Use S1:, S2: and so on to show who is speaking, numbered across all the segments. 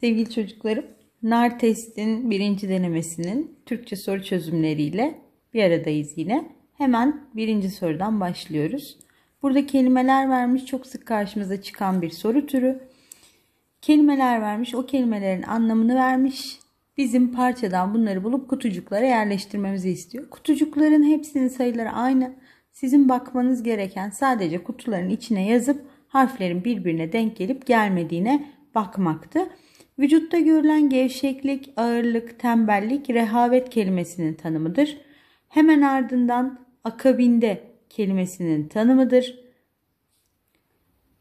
S1: Sevgili çocuklarım, NAR testin birinci denemesinin Türkçe soru çözümleriyle bir aradayız yine. Hemen birinci sorudan başlıyoruz. Burada kelimeler vermiş çok sık karşımıza çıkan bir soru türü. Kelimeler vermiş, o kelimelerin anlamını vermiş. Bizim parçadan bunları bulup kutucuklara yerleştirmemizi istiyor. Kutucukların hepsinin sayıları aynı. Sizin bakmanız gereken sadece kutuların içine yazıp harflerin birbirine denk gelip gelmediğine bakmaktı. Vücutta görülen gevşeklik, ağırlık, tembellik rehavet kelimesinin tanımıdır. Hemen ardından akabinde kelimesinin tanımıdır.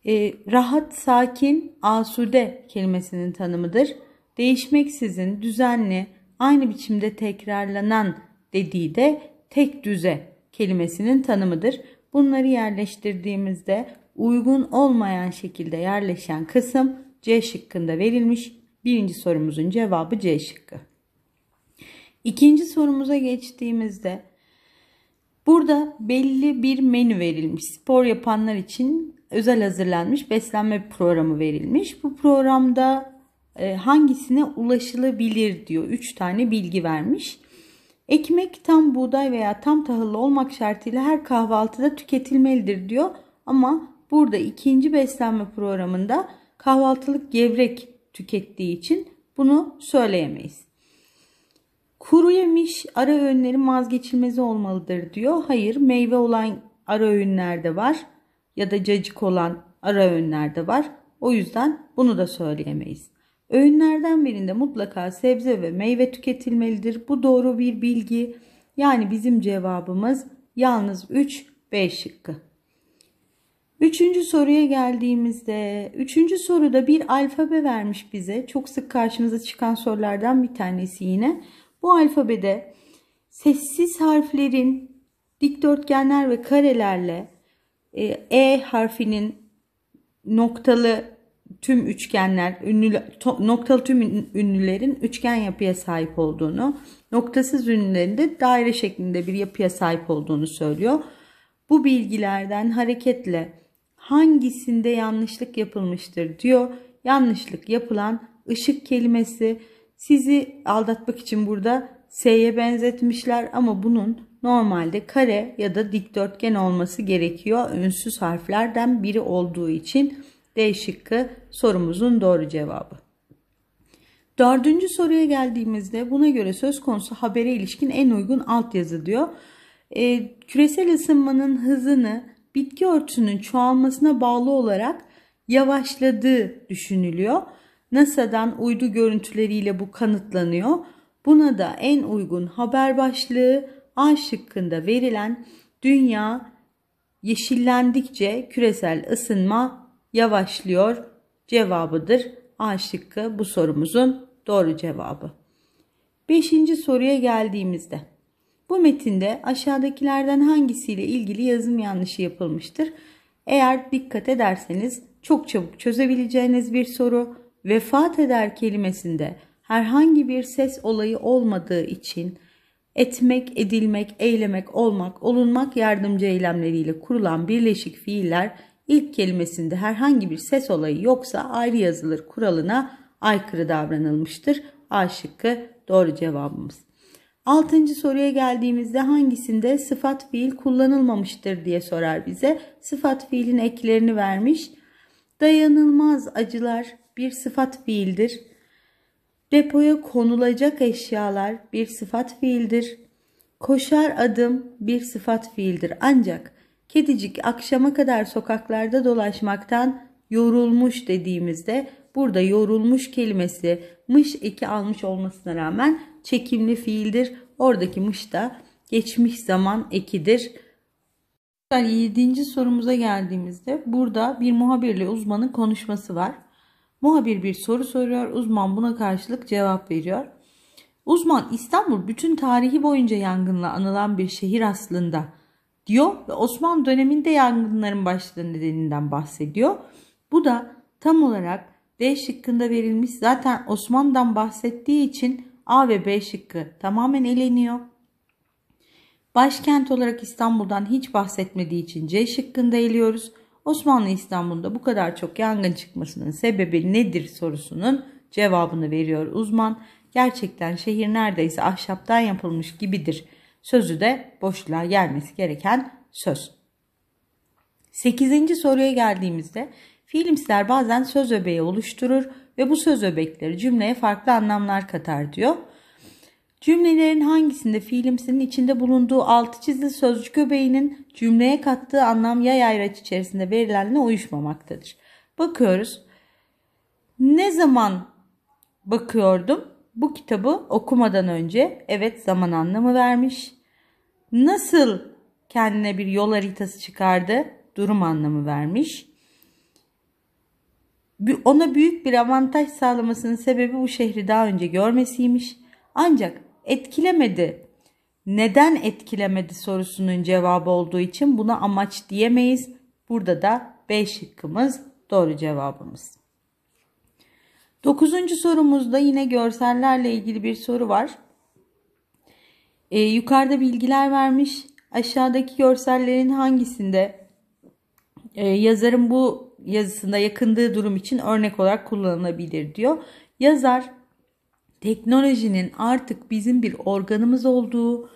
S1: E, rahat, sakin, asude kelimesinin tanımıdır. Değişmeksizin, düzenli, aynı biçimde tekrarlanan dediği de tek düze kelimesinin tanımıdır. Bunları yerleştirdiğimizde uygun olmayan şekilde yerleşen kısım C şıkkında verilmiş Birinci sorumuzun cevabı C şıkkı. İkinci sorumuza geçtiğimizde burada belli bir menü verilmiş. Spor yapanlar için özel hazırlanmış beslenme programı verilmiş. Bu programda e, hangisine ulaşılabilir diyor. 3 tane bilgi vermiş. Ekmek tam buğday veya tam tahıllı olmak şartıyla her kahvaltıda tüketilmelidir diyor. Ama burada ikinci beslenme programında kahvaltılık gevrek tükettiği için bunu söyleyemeyiz. Kuru yemiş ara öğünlerin vazgeçilmezi olmalıdır diyor. Hayır meyve olan ara öğünlerde var ya da cacık olan ara öğünlerde var. O yüzden bunu da söyleyemeyiz. Öğünlerden birinde mutlaka sebze ve meyve tüketilmelidir. Bu doğru bir bilgi. Yani bizim cevabımız yalnız 3 B şıkkı. Üçüncü soruya geldiğimizde, üçüncü soruda bir alfabe vermiş bize. Çok sık karşımıza çıkan sorulardan bir tanesi yine. Bu alfabede sessiz harflerin dikdörtgenler ve karelerle E, e harfinin noktalı tüm üçgenler, ünlü, noktalı tüm ünlülerin üçgen yapıya sahip olduğunu, noktasız ünlülerin de daire şeklinde bir yapıya sahip olduğunu söylüyor. Bu bilgilerden hareketle hangisinde yanlışlık yapılmıştır diyor. Yanlışlık yapılan ışık kelimesi sizi aldatmak için burada S'ye benzetmişler ama bunun normalde kare ya da dikdörtgen olması gerekiyor. Ünsüz harflerden biri olduğu için D şıkkı sorumuzun doğru cevabı. Dördüncü soruya geldiğimizde buna göre söz konusu habere ilişkin en uygun altyazı diyor. E, küresel ısınmanın hızını bitki örtüsünün çoğalmasına bağlı olarak yavaşladığı düşünülüyor. NASA'dan uydu görüntüleriyle bu kanıtlanıyor. Buna da en uygun haber başlığı A şıkkında verilen dünya yeşillendikçe küresel ısınma yavaşlıyor cevabıdır. A şıkkı bu sorumuzun doğru cevabı. Beşinci soruya geldiğimizde bu metinde aşağıdakilerden hangisiyle ilgili yazım yanlışı yapılmıştır? Eğer dikkat ederseniz çok çabuk çözebileceğiniz bir soru. Vefat eder kelimesinde herhangi bir ses olayı olmadığı için etmek, edilmek, eylemek, olmak, olunmak yardımcı eylemleriyle kurulan birleşik fiiller ilk kelimesinde herhangi bir ses olayı yoksa ayrı yazılır kuralına aykırı davranılmıştır. A şıkkı doğru cevabımız. Altıncı soruya geldiğimizde hangisinde sıfat fiil kullanılmamıştır diye sorar bize. Sıfat fiilin eklerini vermiş. Dayanılmaz acılar bir sıfat fiildir. Depoya konulacak eşyalar bir sıfat fiildir. Koşar adım bir sıfat fiildir. Ancak kedicik akşama kadar sokaklarda dolaşmaktan yorulmuş dediğimizde burada yorulmuş kelimesi mış eki almış olmasına rağmen çekimli fiildir. Oradaki mış da geçmiş zaman ekidir. Yani 7. sorumuza geldiğimizde burada bir muhabirle uzmanın konuşması var. Muhabir bir soru soruyor. Uzman buna karşılık cevap veriyor. Uzman İstanbul bütün tarihi boyunca yangınla anılan bir şehir aslında diyor ve Osmanlı döneminde yangınların başladığı nedeninden bahsediyor. Bu da tam olarak D şıkkında verilmiş zaten Osmanlı'dan bahsettiği için A ve B şıkkı tamamen eleniyor. Başkent olarak İstanbul'dan hiç bahsetmediği için C şıkkında eliyoruz. Osmanlı İstanbul'da bu kadar çok yangın çıkmasının sebebi nedir sorusunun cevabını veriyor uzman. Gerçekten şehir neredeyse ahşaptan yapılmış gibidir. Sözü de boşluğa gelmesi gereken söz. 8. soruya geldiğimizde Fiilimsiler bazen söz öbeği oluşturur ve bu söz öbekleri cümleye farklı anlamlar katar diyor. Cümlelerin hangisinde fiilimsinin içinde bulunduğu altı çizili sözcük öbeğinin cümleye kattığı anlam yay ayraç içerisinde verilenle uyuşmamaktadır. Bakıyoruz. Ne zaman bakıyordum? Bu kitabı okumadan önce evet zaman anlamı vermiş. Nasıl kendine bir yol haritası çıkardı? Durum anlamı vermiş. Ona büyük bir avantaj sağlamasının sebebi bu şehri daha önce görmesiymiş. Ancak etkilemedi. Neden etkilemedi sorusunun cevabı olduğu için buna amaç diyemeyiz. Burada da B şıkkımız doğru cevabımız. Dokuzuncu sorumuzda yine görsellerle ilgili bir soru var. Ee, yukarıda bilgiler vermiş. Aşağıdaki görsellerin hangisinde e, yazarın bu yazısında yakındığı durum için örnek olarak kullanılabilir diyor. Yazar teknolojinin artık bizim bir organımız olduğu,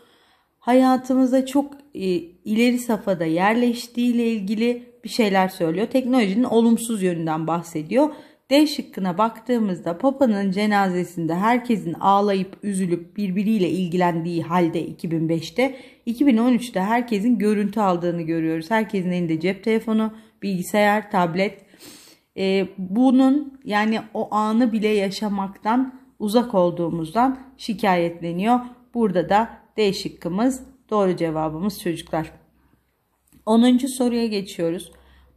S1: hayatımıza çok e, ileri safhada yerleştiği ile ilgili bir şeyler söylüyor. Teknolojinin olumsuz yönünden bahsediyor. D şıkkına baktığımızda Papa'nın cenazesinde herkesin ağlayıp üzülüp birbiriyle ilgilendiği halde 2005'te 2013'te herkesin görüntü aldığını görüyoruz. Herkesin elinde cep telefonu, bilgisayar, tablet. E, bunun yani o anı bile yaşamaktan uzak olduğumuzdan şikayetleniyor. Burada da D şıkkımız doğru cevabımız çocuklar. 10. soruya geçiyoruz.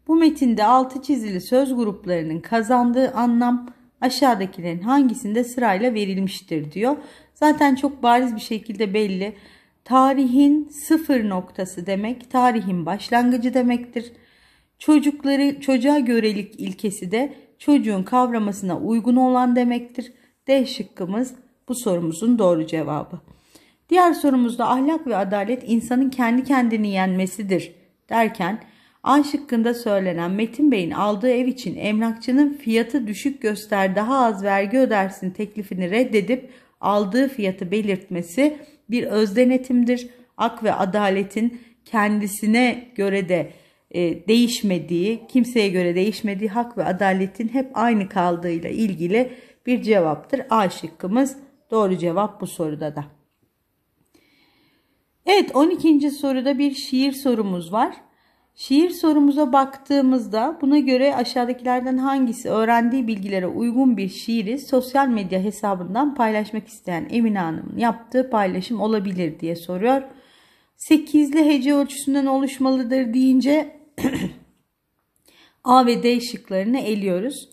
S1: Bu metinde altı çizili söz gruplarının kazandığı anlam aşağıdakilerin hangisinde sırayla verilmiştir diyor. Zaten çok bariz bir şekilde belli. Tarihin sıfır noktası demek tarihin başlangıcı demektir. Çocukları çocuğa görelik ilkesi de çocuğun kavramasına uygun olan demektir. D şıkkımız bu sorumuzun doğru cevabı. Diğer sorumuzda ahlak ve adalet insanın kendi kendini yenmesidir derken A şıkkında söylenen Metin Bey'in aldığı ev için emlakçının fiyatı düşük göster daha az vergi ödersin teklifini reddedip aldığı fiyatı belirtmesi bir özdenetimdir. Ak ve adaletin kendisine göre de e, değişmediği, kimseye göre değişmediği hak ve adaletin hep aynı kaldığıyla ilgili bir cevaptır. A şıkkımız doğru cevap bu soruda da. Evet 12. soruda bir şiir sorumuz var. Şiir sorumuza baktığımızda buna göre aşağıdakilerden hangisi öğrendiği bilgilere uygun bir şiiri sosyal medya hesabından paylaşmak isteyen Emine Hanım'ın yaptığı paylaşım olabilir diye soruyor. Sekizli hece ölçüsünden oluşmalıdır deyince A ve D şıklarını eliyoruz.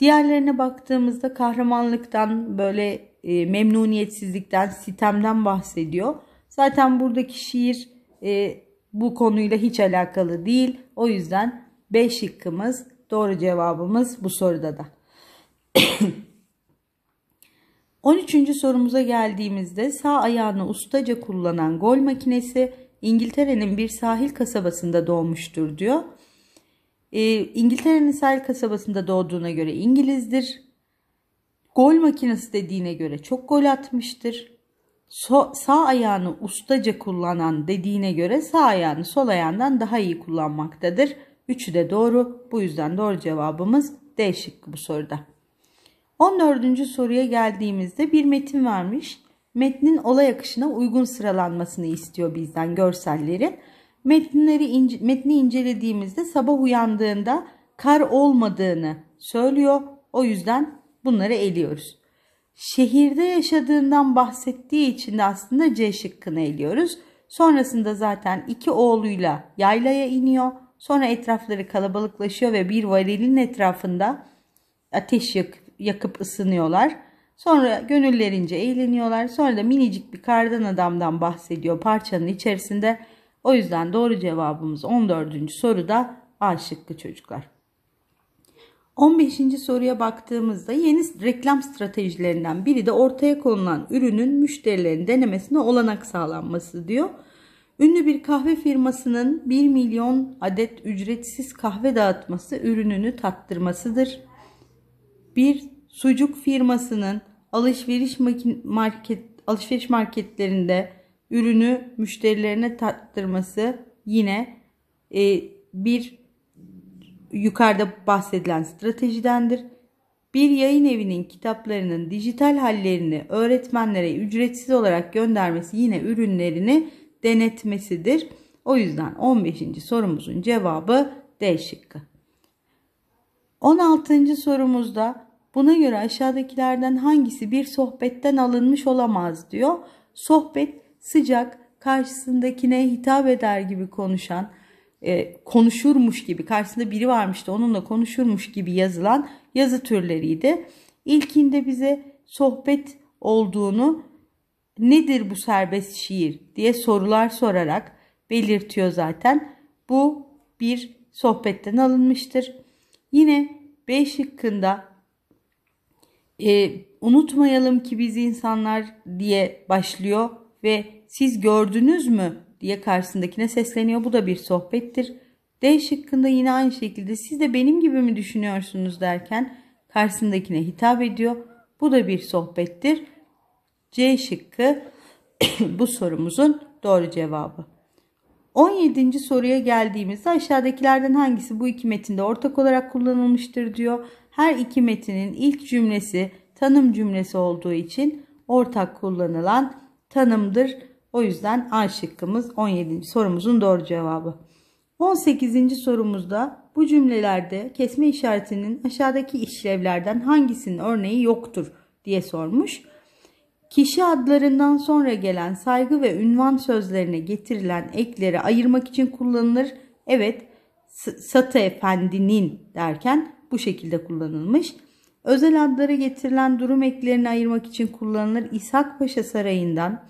S1: Diğerlerine baktığımızda kahramanlıktan böyle e, memnuniyetsizlikten, sitemden bahsediyor. Zaten buradaki şiir e, bu konuyla hiç alakalı değil. O yüzden B şıkkımız doğru cevabımız bu soruda da. 13. sorumuza geldiğimizde sağ ayağını ustaca kullanan gol makinesi İngiltere'nin bir sahil kasabasında doğmuştur diyor. E, İngiltere'nin sahil kasabasında doğduğuna göre İngilizdir. Gol makinesi dediğine göre çok gol atmıştır. So, sağ ayağını ustaca kullanan dediğine göre sağ ayağını sol ayağından daha iyi kullanmaktadır. Üçü de doğru. Bu yüzden doğru cevabımız D şıkkı bu soruda. 14. soruya geldiğimizde bir metin vermiş metnin olay akışına uygun sıralanmasını istiyor bizden görselleri. Metinleri ince, metni incelediğimizde sabah uyandığında kar olmadığını söylüyor. O yüzden bunları eliyoruz. Şehirde yaşadığından bahsettiği için de aslında C şıkkını eliyoruz. Sonrasında zaten iki oğluyla yaylaya iniyor. Sonra etrafları kalabalıklaşıyor ve bir varilin etrafında ateş yakıp, yakıp ısınıyorlar. Sonra gönüllerince eğleniyorlar. Sonra da minicik bir kardan adamdan bahsediyor parçanın içerisinde. O yüzden doğru cevabımız 14. soruda A şıkkı çocuklar. 15. soruya baktığımızda yeni reklam stratejilerinden biri de ortaya konulan ürünün müşterilerin denemesine olanak sağlanması diyor. Ünlü bir kahve firmasının 1 milyon adet ücretsiz kahve dağıtması ürününü tattırmasıdır. Bir Sucuk firmasının alışveriş market alışveriş marketlerinde ürünü müşterilerine tattırması yine e, bir yukarıda bahsedilen stratejidendir. Bir yayın evinin kitaplarının dijital hallerini öğretmenlere ücretsiz olarak göndermesi yine ürünlerini denetmesidir. O yüzden 15. sorumuzun cevabı D şıkkı. 16. sorumuzda Buna göre aşağıdakilerden hangisi bir sohbetten alınmış olamaz diyor. Sohbet sıcak, karşısındakine hitap eder gibi konuşan, e, konuşurmuş gibi, karşısında biri varmıştı onunla konuşurmuş gibi yazılan yazı türleriydi. İlkinde bize sohbet olduğunu nedir bu serbest şiir diye sorular sorarak belirtiyor zaten. Bu bir sohbetten alınmıştır. Yine B şıkkında e, unutmayalım ki biz insanlar diye başlıyor ve siz gördünüz mü diye karşısındakine sesleniyor. Bu da bir sohbettir. D şıkkında yine aynı şekilde siz de benim gibi mi düşünüyorsunuz derken karşısındakine hitap ediyor. Bu da bir sohbettir. C şıkkı bu sorumuzun doğru cevabı. 17. soruya geldiğimizde aşağıdakilerden hangisi bu iki metinde ortak olarak kullanılmıştır diyor. Her iki metinin ilk cümlesi tanım cümlesi olduğu için ortak kullanılan tanımdır. O yüzden A şıkkımız 17. sorumuzun doğru cevabı. 18. sorumuzda bu cümlelerde kesme işaretinin aşağıdaki işlevlerden hangisinin örneği yoktur diye sormuş. Kişi adlarından sonra gelen saygı ve ünvan sözlerine getirilen ekleri ayırmak için kullanılır. Evet, Satı Efendi'nin derken bu şekilde kullanılmış. Özel adlara getirilen durum eklerini ayırmak için kullanılır. İshak Paşa Sarayı'ndan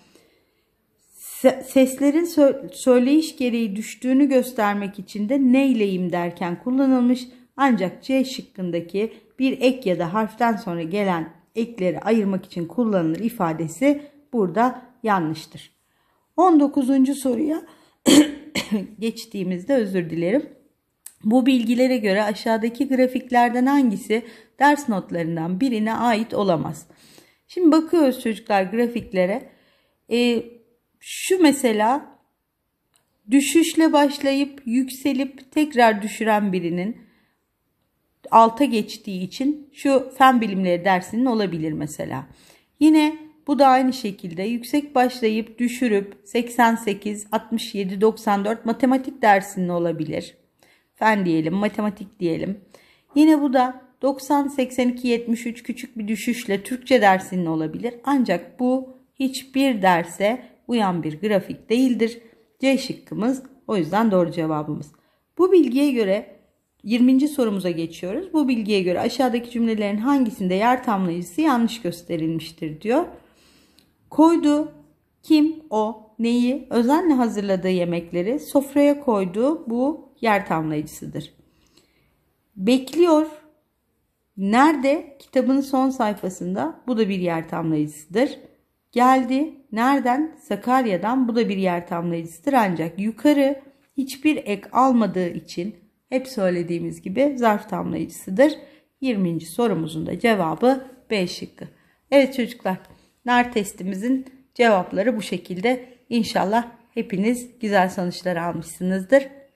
S1: seslerin söyleyiş gereği düştüğünü göstermek için de neyleyim derken kullanılmış. Ancak C şıkkındaki bir ek ya da harften sonra gelen ekleri ayırmak için kullanılır ifadesi burada yanlıştır. 19. soruya geçtiğimizde özür dilerim. Bu bilgilere göre aşağıdaki grafiklerden hangisi ders notlarından birine ait olamaz? Şimdi bakıyoruz çocuklar grafiklere. E, şu mesela düşüşle başlayıp yükselip tekrar düşüren birinin alta geçtiği için şu fen bilimleri dersinin olabilir mesela. Yine bu da aynı şekilde yüksek başlayıp düşürüp 88, 67, 94 matematik dersinin olabilir fen diyelim, matematik diyelim. Yine bu da 90, 82, 73 küçük bir düşüşle Türkçe dersinin olabilir. Ancak bu hiçbir derse uyan bir grafik değildir. C şıkkımız o yüzden doğru cevabımız. Bu bilgiye göre 20. sorumuza geçiyoruz. Bu bilgiye göre aşağıdaki cümlelerin hangisinde yer tamlayıcısı yanlış gösterilmiştir diyor. Koydu kim o neyi özenle hazırladığı yemekleri sofraya koydu bu yer tamlayıcısıdır. Bekliyor. Nerede? Kitabın son sayfasında. Bu da bir yer tamlayıcısıdır. Geldi. Nereden? Sakarya'dan. Bu da bir yer tamlayıcısıdır. Ancak yukarı hiçbir ek almadığı için hep söylediğimiz gibi zarf tamlayıcısıdır. 20. sorumuzun da cevabı B şıkkı. Evet çocuklar, nar testimizin cevapları bu şekilde. İnşallah hepiniz güzel sonuçlar almışsınızdır.